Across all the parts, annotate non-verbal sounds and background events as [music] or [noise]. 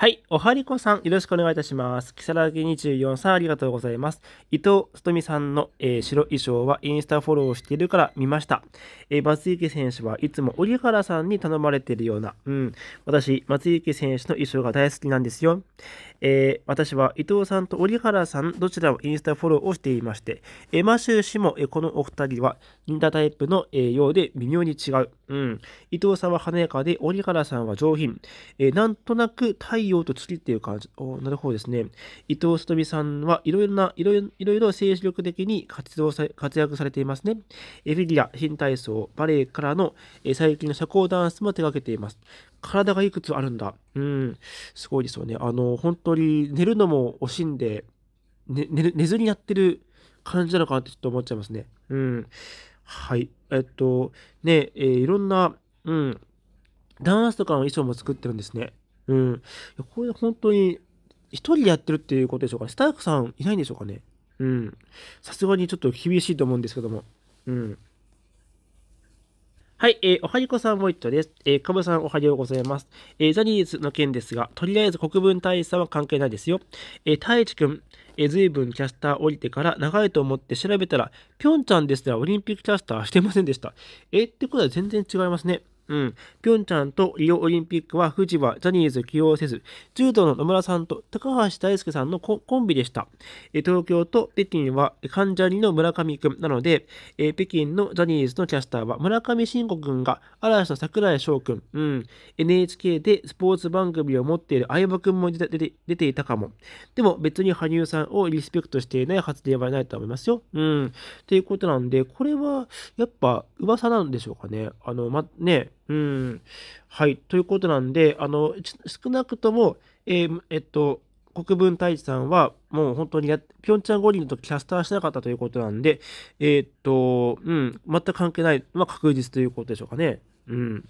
はい。おはりこさん、よろしくお願いいたします。木更木24さん、ありがとうございます。伊藤すとみさんの、えー、白衣装はインスタフォローしているから見ました。えー、松池選手はいつも折原さんに頼まれているような、うん。私、松池選手の衣装が大好きなんですよ。えー、私は伊藤さんと折原さん、どちらもインスタフォローをしていまして、えー、マシュー氏も、えー、このお二人は、似たタイプの、えー、ようで微妙に違う。うん。伊藤さんは華やかで、折原さんは上品。えー、なんとなく太陽陽と月っていう感じ。おなるほどですね。伊藤里美さんはいろいろな、いろいろ政治力的に活動さ活躍されていますね。エフィギュア、新体操、バレエからの、え最近の社交ダンスも手掛けています。体がいくつあるんだ。うん、すごいですよね。あの、本当に寝るのも惜しんで、ね、寝寝ずにやってる感じなのかなってちょっと思っちゃいますね。うん。はい。えっと、ね、えー、いろんな、うん、ダンスとかの衣装も作ってるんですね。うん。これ本当に、一人でやってるっていうことでしょうかね。スタッフさんいないんでしょうかね。うん。さすがにちょっと厳しいと思うんですけども。うん。はい、えー、おはりこさんもいっとです。えー、かぶさんおはようございます。えー、ジャニーズの件ですが、とりあえず国分大一さんは関係ないですよ。えー、太一くん、えー、ずいぶんキャスター降りてから長いと思って調べたら、ぴょんちゃんですらオリンピックキャスターしてませんでした。えー、ってことは全然違いますね。うん。ピョンチャンとリオオリンピックは富士はジャニーズ起用せず、柔道の野村さんと高橋大輔さんのコンビでした。え東京と北京は関ジャニの村上くんなので、え北京のジャニーズのキャスターは村上信吾くんが嵐の桜井翔くん、うん。NHK でスポーツ番組を持っている相葉くんも出て出ていたかも。でも別に羽生さんをリスペクトしていない発言はないと思いますよ。うん。ということなんで、これはやっぱ噂なんでしょうかね。あの、ま、ね、うん。はい。ということなんで、あの、少なくとも、えー、えっと、国分太一さんは、もう本当にや、ピョンチャン五輪の時キャスターしなかったということなんで、えー、っと、うん、全く関係ない、まあ、確実ということでしょうかね。うん。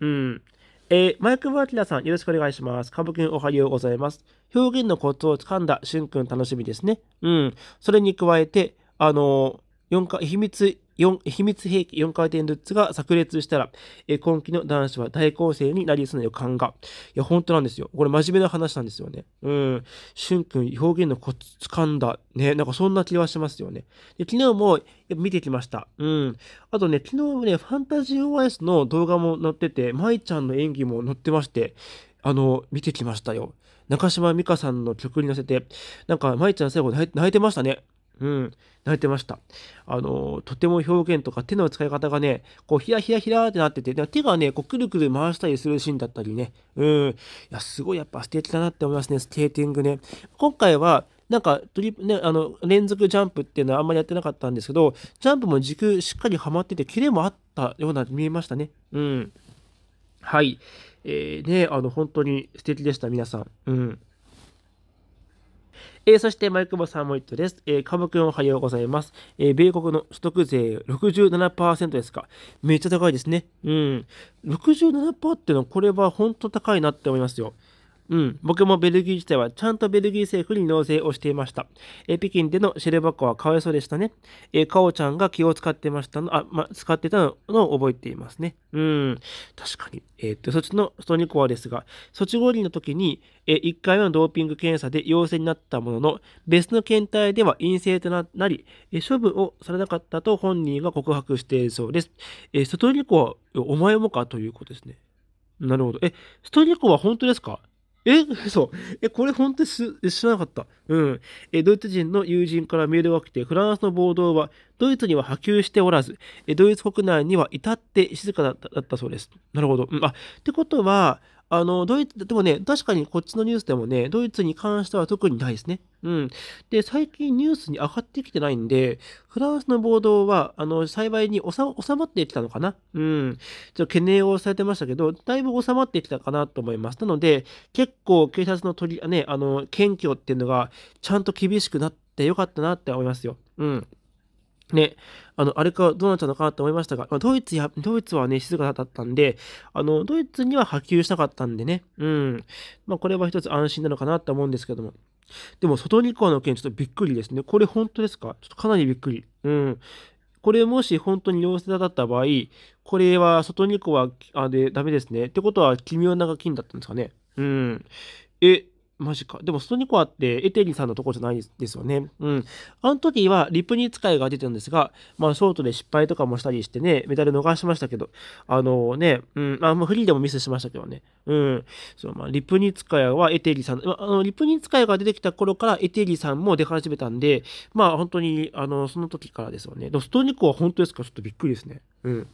うん。えー、マイク・バーキラさん、よろしくお願いします。歌舞くん、おはようございます。表現のコツをつかんだしゅんくん、楽しみですね。うん。それに加えて、あのー、4回、秘密4秘密兵器4回転ルッツが炸裂したら、え今季の男子は大攻勢になりそうな予感が。いや、本当なんですよ。これ真面目な話なんですよね。うん。しゅんくん、表現のコツ掴んだ。ね。なんかそんな気はしますよね。で昨日も見てきました。うん。あとね、昨日ね、ファンタジー OS の動画も載ってて、舞ちゃんの演技も載ってまして、あの、見てきましたよ。中島美香さんの曲に乗せて、なんか、舞ちゃん最後泣いてましたね。うん、慣れてました。あの、とても表現とか手の使い方がね、こう、ひらひらひらってなってて、手がね、こう、くるくる回したりするシーンだったりね、うん、いや、すごいやっぱ素敵だなって思いますね、スケーティングね。今回は、なんかトリね、あの連続ジャンプっていうのはあんまりやってなかったんですけど、ジャンプも軸しっかりはまってて、キレもあったような見えましたね。うん。はい。えー、ね、あの、本当に素敵でした、皆さん。うん。えー、そして、マイクマさんも言ってです。えー、カブ君おはようございます。えー、米国の所得税67%ですか。めっちゃ高いですね。うん。67%ってのは、これは本当高いなって思いますよ。うん、僕もベルギー自体はちゃんとベルギー政府に納税をしていました。え北京でのシェルバコはかわいそうでしたね。えかおちゃんが気を使ってましたの、あ、ま、使ってたのを覚えていますね。うん、確かに。えっ、と、そっちのストニコアですが、ソチ五輪の時に、え1回目のドーピング検査で陽性になったものの、別の検体では陰性となり、え処分をされなかったと本人が告白しているそうです。えストニコはお前もかということですね。なるほど。え、ストニコは本当ですかえそう。え、これ本当に知らなかった。うん。え、ドイツ人の友人からメールが来て、フランスの暴動はドイツには波及しておらず、え、ドイツ国内には至って静かだったそうです。なるほど。うん、あ、ってことは、あの、ドイツ、でもね、確かにこっちのニュースでもね、ドイツに関しては特にないですね。うん。で、最近ニュースに上がってきてないんで、フランスの暴動は、あの、幸いに収まってきたのかなうん。ちょっと懸念をされてましたけど、だいぶ収まってきたかなと思います。なので、結構警察の取り、ね、あの、検挙っていうのが、ちゃんと厳しくなってよかったなって思いますよ。うん。ね、あの、あれか、どうなっちゃうのかなと思いましたが、まあ、ドイツや、ドイツはね、静かだったんで、あの、ドイツには波及したかったんでね、うん。まあ、これは一つ安心なのかなと思うんですけども。でも、外日光の件、ちょっとびっくりですね。これ本当ですかちょっとかなりびっくり。うん。これもし本当に陽性だった場合、これは外日光はあでダメですね。ってことは、奇妙な金だったんですかね。うん。え、マジか。でも、ストニコアってエテリさんのとこじゃないですよね。うん。あの時はリプニー使いが出てるんですが、まあ、ショートで失敗とかもしたりしてね、メダル逃しましたけど、あのー、ね、うん、あ、もうフリーでもミスしましたけどね。うん。そう、まあ、リプニー使いはエテリさん、まあ、あの、リプニー使いが出てきた頃からエテリさんも出始めたんで、まあ、本当に、あの、その時からですよね。でも、ストニコは本当ですかちょっとびっくりですね。うん。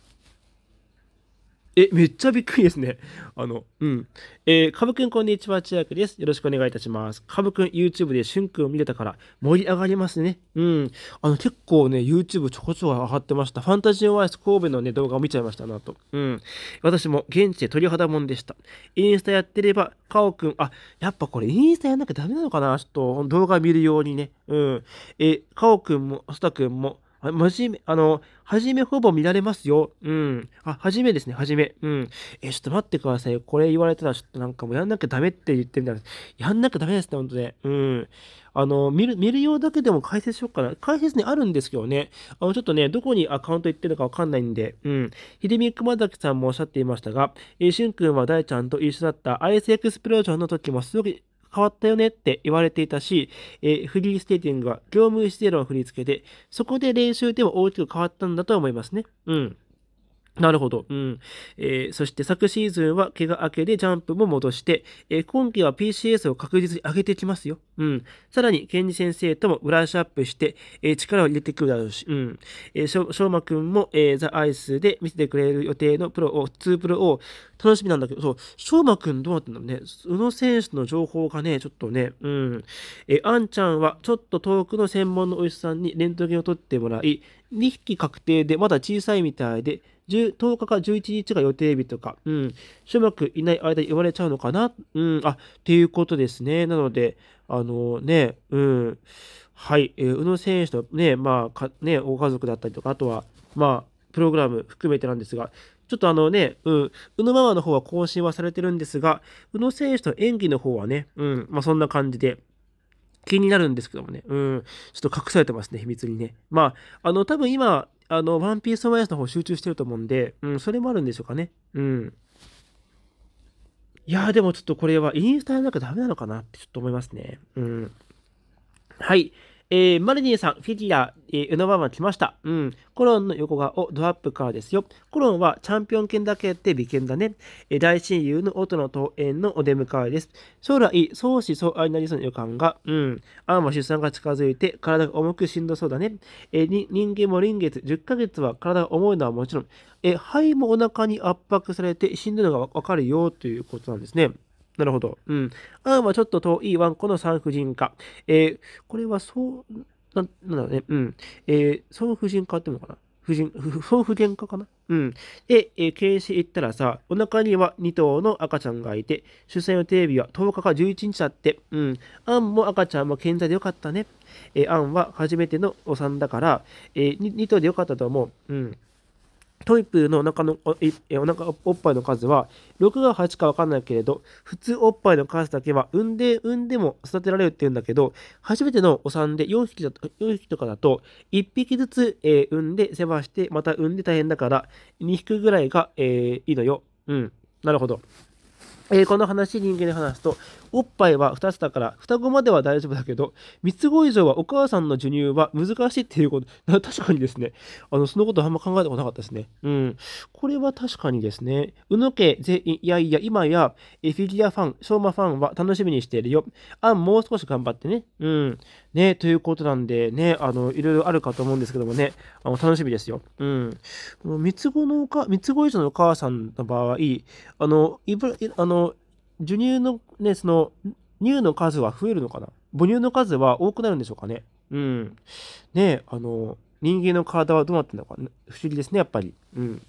え、めっちゃびっくりですね。[laughs] あの、うん。えー、かぶくんこんにちは、千秋です。よろしくお願いいたします。かぶくん、YouTube でしゅんくんを見れたから盛り上がりますね。うん。あの、結構ね、YouTube ちょこちょこ上がってました。ファンタジーオアイス神戸のね、動画を見ちゃいましたなと。うん。私も現地で鳥肌もんでした。インスタやってれば、かおくん、あ、やっぱこれインスタやんなきゃダメなのかなちょっと動画見るようにね。うん。えー、かおくんも、そたくんも、あ、真面目、あの、はじめほぼ見られますよ。うん。あ、はじめですね、はじめ。うん。え、ちょっと待ってください。これ言われたら、ちょっとなんかもうやんなきゃダメって言ってるんだやんなきゃダメですね、ほんとね。うん。あの、見る、見るようだけでも解説しようかな。解説ね、あるんですけどね。あの、ちょっとね、どこにアカウント行ってるかわかんないんで、うん。ひでみくまざきさんもおっしゃっていましたが、えしゅんくんは大ちゃんと一緒だったアイスエクスプロージョンの時もすごく変わったよねって言われていたし、えー、フリースケーティングは業務指定論を振り付けて、そこで練習でも大きく変わったんだと思いますね。うん。なるほど。うん。えー、そして昨シーズンは怪我明けでジャンプも戻して、えー、今季は PCS を確実に上げてきますよ。うん。さらに、ケンジ先生ともブラッシュアップして、えー、力を入れてくるだろうし、うん。えー、しょ、しょうまくんも、えー、ザ・アイスで見せてくれる予定のプロを、2プロを楽しみなんだけど、そう、しょうまくんどうなってんだろうね。宇野選手の情報がね、ちょっとね、うん。えー、あんちゃんはちょっと遠くの専門のお医者さんにレントゲンを取ってもらい、2匹確定でまだ小さいみたいで 10, 10日か11日が予定日とか、うん、しばらくいない間に生まれちゃうのかな、うん、あ、っていうことですね。なので、あのね、うん、はい、えー、宇野選手のね、まあ、ね、ご家族だったりとか、あとは、まあ、プログラム含めてなんですが、ちょっとあのね、うん、宇野ママの方は更新はされてるんですが、宇野選手の演技の方はね、うん、まあそんな感じで、気になるんですけどもね、うん、ちょっと隠されてますね、秘密にね。まあ、あの、多分今、あの、ワンピースオンアイアスの方集中してると思うんで、うん、それもあるんでしょうかね。うん。いやー、でもちょっとこれはインスタやなきゃダメなのかなってちょっと思いますね。うん。はい。えー、マルニエさん、フィギュア、えー、ウノバーマン来ました。うん。コロンの横顔、ドアップからですよ。コロンはチャンピオン権だけやって美犬だね。えー、大親友の音の登園のお出迎えです。将来、相思相愛になりそうな予感が、うん。アーマ出産が近づいて、体が重くしんどそうだね。えー、人間も臨月、10ヶ月は体が重いのはもちろん、え肺もお腹に圧迫されてしんどいのがわかるよということなんですね。なるほど。うん。あんはちょっと遠いワンコの産婦人科。えー、これはそう、な、なんだろうね。うん。えー、産婦人科っていのかな婦人、産婦人科かなうん。で、えー、検診行ったらさ、お腹には2頭の赤ちゃんがいて、出産予定日は10日か11日だって。うん。アンも赤ちゃんも健在でよかったね。えー、アンは初めてのお産だから、えー2、2頭でよかったと思う。うん。トイプーのお腹のおお腹おっぱいの数は6が8か分かんないけれど普通おっぱいの数だけは産んで産んでも育てられるっていうんだけど初めてのお産で4匹だと ,4 匹とかだと1匹ずつ、えー、産んで世話してまた産んで大変だから2匹ぐらいが、えー、いいのよ。うん。なるほど。えー、この話人間で話すとおっぱいは2つだから双子までは大丈夫だけど3つ子以上はお母さんの授乳は難しいっていうこと [laughs] 確かにですねあのそのことあんま考えたことなかったですねうんこれは確かにですね宇野家全員いやいや今やフィギュアファン昭和ファンは楽しみにしているよあもう少し頑張ってねうんねということなんでねあのいろいろあるかと思うんですけどもねあの楽しみですようんこのつ子のおか3つ子以上のお母さんの場合あのいぶあの授乳のね、その、乳の数は増えるのかな母乳の数は多くなるんでしょうかねうん。ねあの、人間の体はどうなってんのか、不思議ですね、やっぱり。うん。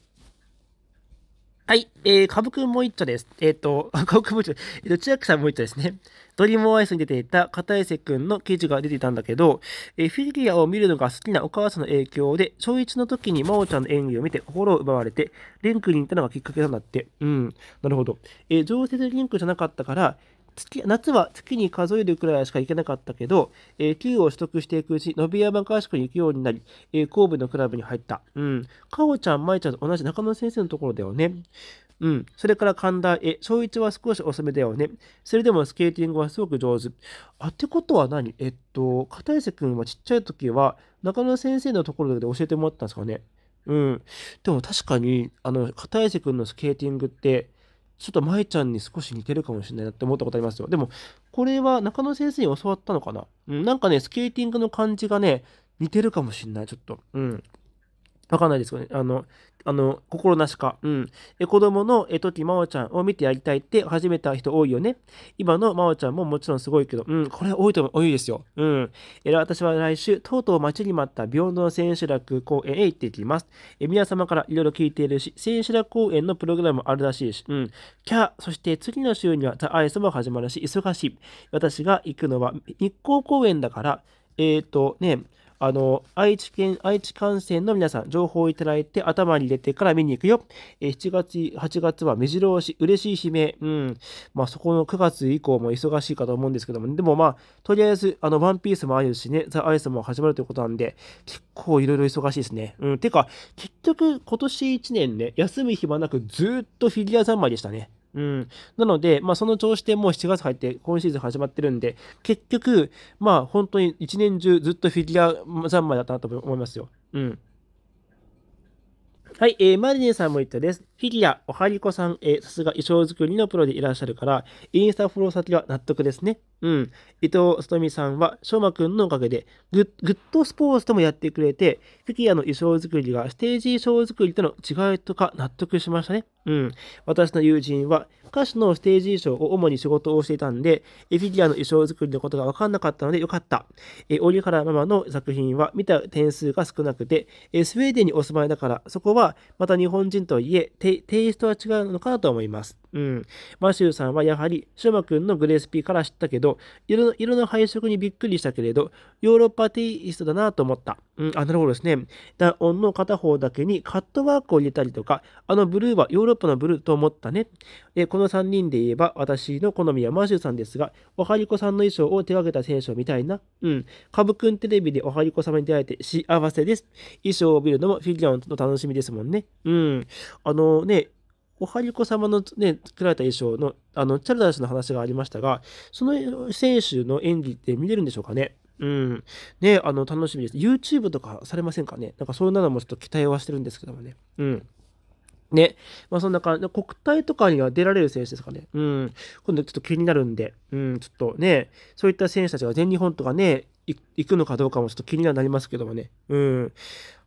はい。えー、株くんもう一丁です。えっ、ー、と、株くんもう一丁。えっ、ー、と、千秋さんもう一丁ですね。ドリームオアイスに出ていた片瀬くんの記事が出ていたんだけど、えー、フィギュアを見るのが好きなお母さんの影響で、小1の時に真央ちゃんの演技を見て心を奪われて、リンクに行ったのがきっかけなんだって。うん。なるほど。えー、常設リンクじゃなかったから、月夏は月に数えるくらいしか行けなかったけど、えー、を取得していくうち、伸び山合宿に行くようになり、えー、神戸のクラブに入った。うん。かおちゃん、まいちゃんと同じ中野先生のところだよね。うん。それから神田へ、小一は少し遅めだよね。それでもスケーティングはすごく上手。あ、ってことは何えっと、片瀬くんはちっちゃい時は、中野先生のところで教えてもらったんですかね。うん。でも確かに、あの、片くんのスケーティングって、ちょっと舞ちゃんに少し似てるかもしれないなって思ったことありますよ。でも、これは中野先生に教わったのかなうん、なんかね、スケーティングの感じがね、似てるかもしれない、ちょっと。うん。わかんないですよね。あの、あの、心なしか。うん。え、子供の、え、時、まおちゃんを見てやりたいって始めた人多いよね。今のまおちゃんももちろんすごいけど、うん、これ多いと思う、多いですよ。うん。え、私は来週、とうとう待ちに待った平等千手楽公演へ行ってきます。え、皆様からいろいろ聞いているし、千手楽公演のプログラムもあるらしいし、うん。キャー、そして次の週にはザ・アイスも始まるし、忙しい。私が行くのは日光公演だから、えっ、ー、とね、あの、愛知県、愛知観戦の皆さん、情報をいただいて、頭に入れてから見に行くよ。え7月、8月は目白押し、嬉しい悲鳴。うん。まあ、そこの9月以降も忙しいかと思うんですけども、でもまあ、とりあえず、あの、ワンピースもあるしね、ザ・アイスも始まるということなんで、結構いろいろ忙しいですね。うん。てか、結局、今年1年ね、休む暇なくずっとフィギュア三昧でしたね。うん、なので、まあ、その調子でもう7月入って、今シーズン始まってるんで、結局、まあ、本当に1年中ずっとフィギュア三昧だったなと思いますよ。うん。はい、えー、マリネさんも言ったです。フィギュア、おはりこさん、えさすが衣装作りのプロでいらっしゃるから、インスタフォロー先は納得ですね。うん。伊藤すとみさんは、しょうまくんのおかげでグ、グッドスポーツともやってくれて、フィギュアの衣装作りがステージ衣装作りとの違いとか納得しましたね。うん。私の友人は、歌手のステージ衣装を主に仕事をしていたんで、フィギュアの衣装作りのことが分かんなかったのでよかった。え、折原ママの作品は見た点数が少なくて、え、スウェーデンにお住まいだから、そこはまた日本人とはいえ、テイストは違うのかなと思います。うん。マシューさんはやはり、シュマ君のグレースピーから知ったけど、色の色の配色にびっくりしたけれど、ヨーロッパテイストだなと思った。うん、あ、なるほどですね。ダオンの片方だけにカットワークを入れたりとか、あのブルーはヨーロッパのブルーと思ったね。えこの3人で言えば、私の好みはマシューさんですが、おはりこさんの衣装を手がけた選手を見たいな。うん。かぶくんテレビでおはりこ様に出会えて幸せです。衣装を見るのもフィギュアの楽しみですもんね。うん。あのね、おはりこ様のね、作られた衣装の、あの、チャルダー氏の話がありましたが、その選手の演技って見れるんでしょうかねうん。ね、あの、楽しみです。YouTube とかされませんかねなんかそんなのもちょっと期待はしてるんですけどもね。うん。ね。まあそんな感じ。国体とかには出られる選手ですかね。うん。今度ちょっと気になるんで、うん、ちょっとね、そういった選手たちが全日本とかね、行くのかどうかもちょっと気にはなりますけどもね。うん。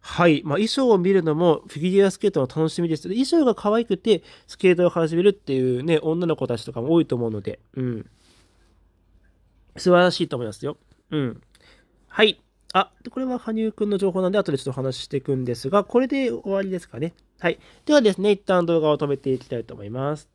はい。まあ、衣装を見るのもフィギュアスケートの楽しみです。衣装が可愛くて、スケートを始めるっていうね、女の子たちとかも多いと思うので、うん。素晴らしいと思いますよ。うん。はい。あ、これは羽生くんの情報なんで、後でちょっとお話ししていくんですが、これで終わりですかね。はい。ではですね、一旦動画を止めていきたいと思います。